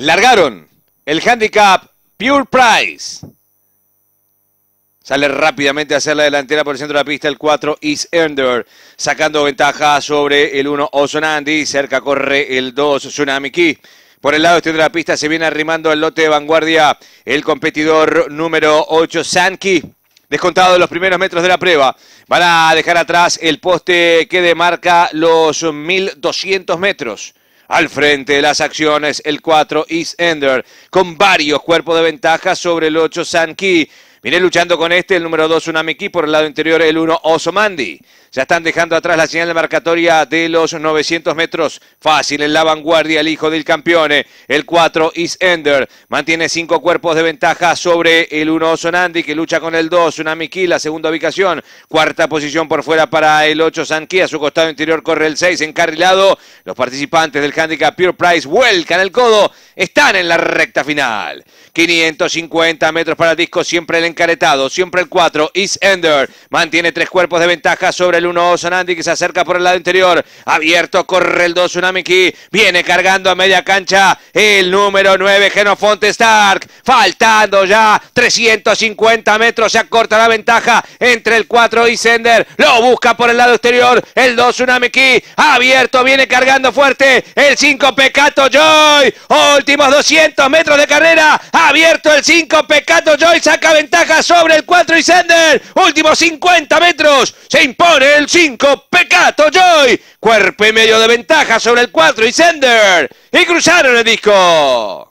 Largaron el handicap Pure Price. Sale rápidamente a hacer la delantera por el centro de la pista el 4 East Ender, sacando ventaja sobre el 1 Ozonandi. Cerca corre el 2 Tsunami Key. Por el lado este de la pista se viene arrimando el lote de vanguardia el competidor número 8 Sankey. Descontado los primeros metros de la prueba. Van a dejar atrás el poste que demarca los 1200 metros. Al frente de las acciones, el 4 East Ender, con varios cuerpos de ventaja sobre el 8 Sankey. Viene luchando con este, el número 2 Unamiki, por el lado interior el 1 Osomandi. Ya están dejando atrás la señal de marcatoria de los 900 metros. Fácil en la vanguardia el hijo del campeón, eh, el 4 Ender. Mantiene 5 cuerpos de ventaja sobre el 1 Osonandi que lucha con el 2 Unamiki, la segunda ubicación. Cuarta posición por fuera para el 8 sankey A su costado interior corre el 6 encarrilado. Los participantes del handicap Pure Price vuelcan el codo. Están en la recta final. 550 metros para el disco, siempre el encaretado, siempre el 4, Isender. Sender mantiene tres cuerpos de ventaja sobre el 1, Sonandi que se acerca por el lado interior, abierto, corre el 2, Tsunamiki, viene cargando a media cancha el número 9, Genofonte Stark, faltando ya 350 metros, se acorta la ventaja entre el 4 Isender. lo busca por el lado exterior, el 2, Tsunamiki, abierto, viene cargando fuerte, el 5, Pecato Joy, últimos 200 metros de carrera, abierto el 5, Pecato Joy saca ventaja, ventaja sobre el 4 y Sender. Últimos 50 metros. Se impone el 5. Pecato Joy. Cuerpo y medio de ventaja sobre el 4 y Sender. Y cruzaron el disco.